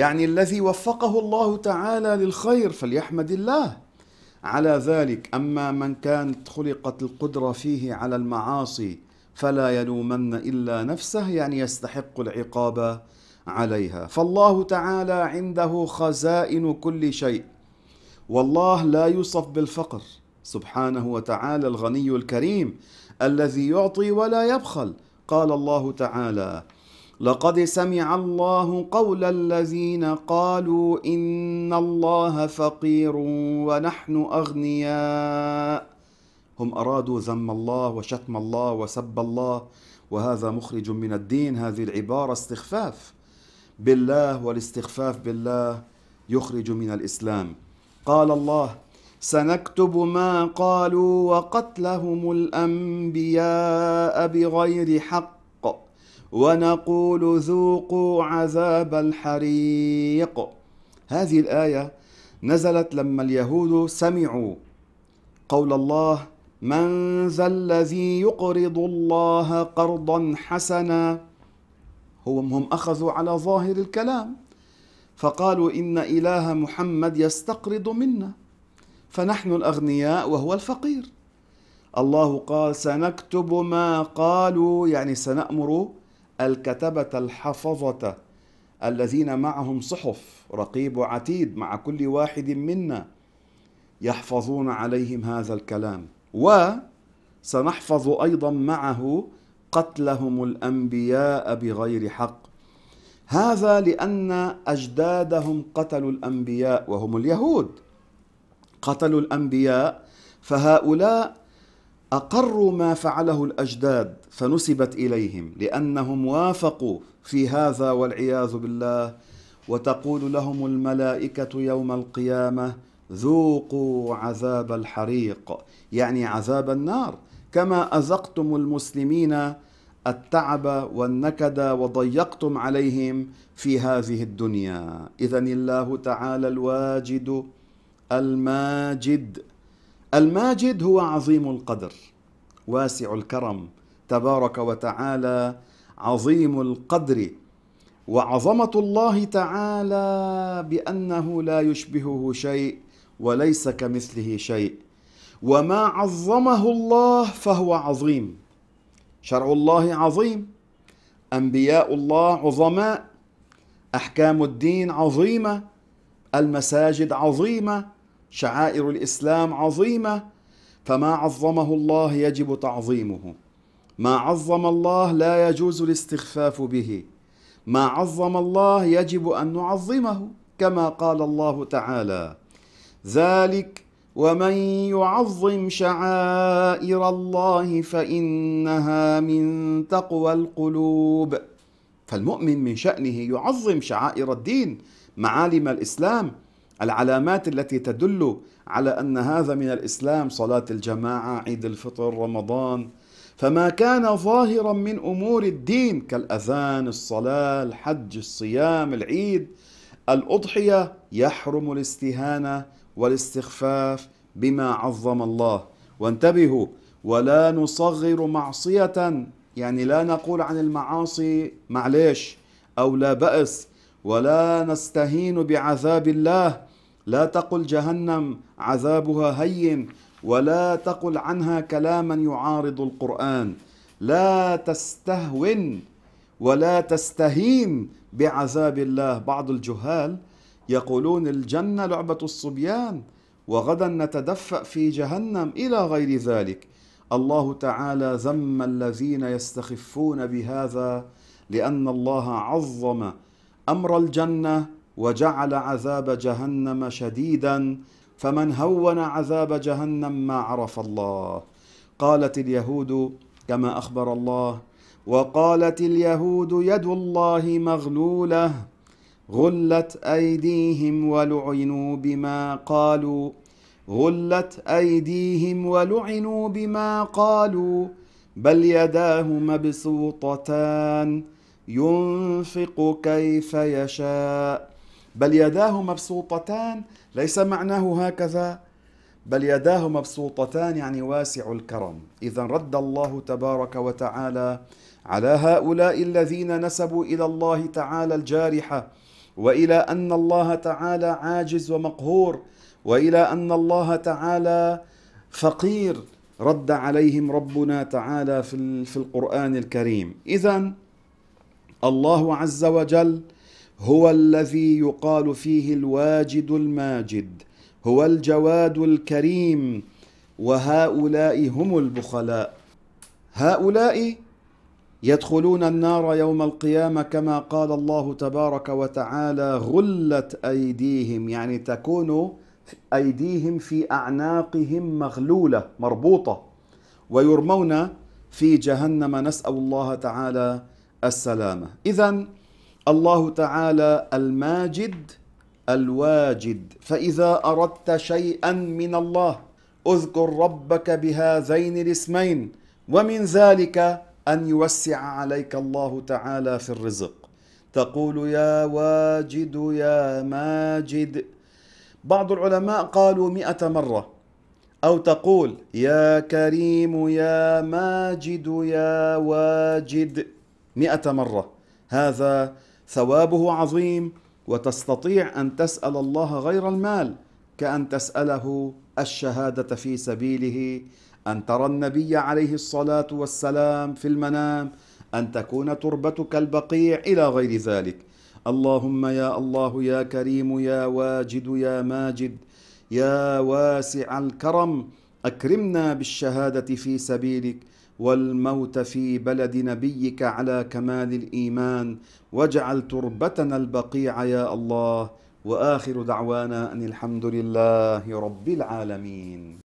يعني الذي وفقه الله تعالى للخير فليحمد الله على ذلك اما من كانت خلقت القدره فيه على المعاصي فلا يلومن الا نفسه يعني يستحق العقاب عليها فالله تعالى عنده خزائن كل شيء والله لا يوصف بالفقر سبحانه وتعالى الغني الكريم الذي يعطي ولا يبخل قال الله تعالى لقد سمع الله قول الذين قالوا ان الله فقير ونحن اغنياء هم ارادوا ذم الله وشتم الله وسب الله وهذا مخرج من الدين هذه العباره استخفاف بالله والاستخفاف بالله يخرج من الاسلام قال الله سنكتب ما قالوا وقتلهم الانبياء بغير حق ونقول ذوقوا عذاب الحريق هذه الايه نزلت لما اليهود سمعوا قول الله من ذا الذي يقرض الله قرضا حسنا هم هم اخذوا على ظاهر الكلام فقالوا ان اله محمد يستقرض منا فنحن الاغنياء وهو الفقير الله قال سنكتب ما قالوا يعني سنامر الكتبة الحفظة الذين معهم صحف رقيب وعتيد مع كل واحد منا يحفظون عليهم هذا الكلام وسنحفظ ايضا معه قتلهم الانبياء بغير حق هذا لان اجدادهم قتلوا الانبياء وهم اليهود قتلوا الانبياء فهؤلاء اقروا ما فعله الاجداد فنسبت اليهم لانهم وافقوا في هذا والعياذ بالله وتقول لهم الملائكه يوم القيامه ذوقوا عذاب الحريق يعني عذاب النار كما ازقتم المسلمين التعب والنكد وضيقتم عليهم في هذه الدنيا اذا الله تعالى الواجد الماجد الماجد هو عظيم القدر واسع الكرم تبارك وتعالى عظيم القدر وعظمه الله تعالى بانه لا يشبهه شيء وليس كمثله شيء وما عظمه الله فهو عظيم شرع الله عظيم انبياء الله عظماء احكام الدين عظيمه المساجد عظيمه شعائر الاسلام عظيمه فما عظمه الله يجب تعظيمه ما عظم الله لا يجوز الاستخفاف به ما عظم الله يجب ان نعظمه كما قال الله تعالى ذلك ومن يعظم شعائر الله فانها من تقوى القلوب فالمؤمن من شانه يعظم شعائر الدين معالم الاسلام العلامات التي تدل على ان هذا من الاسلام صلاه الجماعه عيد الفطر رمضان فما كان ظاهرا من أمور الدين كالأذان الصلاة الحج الصيام العيد الأضحية يحرم الاستهانة والاستخفاف بما عظم الله وانتبهوا ولا نصغر معصية يعني لا نقول عن المعاصي معليش أو لا بأس ولا نستهين بعذاب الله لا تقل جهنم عذابها هين ولا تقل عنها كلاما يعارض القرآن لا تستهون ولا تستهين بعذاب الله بعض الجهال يقولون الجنة لعبة الصبيان وغدا نتدفأ في جهنم إلى غير ذلك الله تعالى ذم الذين يستخفون بهذا لأن الله عظم أمر الجنة وجعل عذاب جهنم شديدا فمن هون عذاب جهنم ما عرف الله قالت اليهود كما اخبر الله وقالت اليهود يد الله مغلوله غلت ايديهم ولعنوا بما قالوا غلت ايديهم ولعنوا بما قالوا بل يداه مبسوطتان ينفق كيف يشاء بل يداه مبسوطتان ليس معناه هكذا بل يداه مبسوطتان يعني واسع الكرم اذا رد الله تبارك وتعالى على هؤلاء الذين نسبوا الى الله تعالى الجارحه والى ان الله تعالى عاجز ومقهور والى ان الله تعالى فقير رد عليهم ربنا تعالى في القران الكريم اذا الله عز وجل هو الذي يقال فيه الواجد الماجد هو الجواد الكريم وهؤلاء هم البخلاء هؤلاء يدخلون النار يوم القيامه كما قال الله تبارك وتعالى غلت ايديهم يعني تكون ايديهم في اعناقهم مغلوله مربوطه ويرمون في جهنم نسال الله تعالى السلامه اذا الله تعالى الماجد الواجد فإذا أردت شيئا من الله اذكر ربك بهذين الاسمين ومن ذلك أن يوسع عليك الله تعالى في الرزق تقول يا واجد يا ماجد بعض العلماء قالوا مئة مرة أو تقول يا كريم يا ماجد يا واجد مئة مرة هذا ثوابه عظيم وتستطيع ان تسال الله غير المال كان تساله الشهاده في سبيله ان ترى النبي عليه الصلاه والسلام في المنام ان تكون تربتك البقيع الى غير ذلك اللهم يا الله يا كريم يا واجد يا ماجد يا واسع الكرم اكرمنا بالشهاده في سبيلك والموت في بلد نبيك على كمال الايمان واجعل تربتنا البقيع يا الله واخر دعوانا ان الحمد لله رب العالمين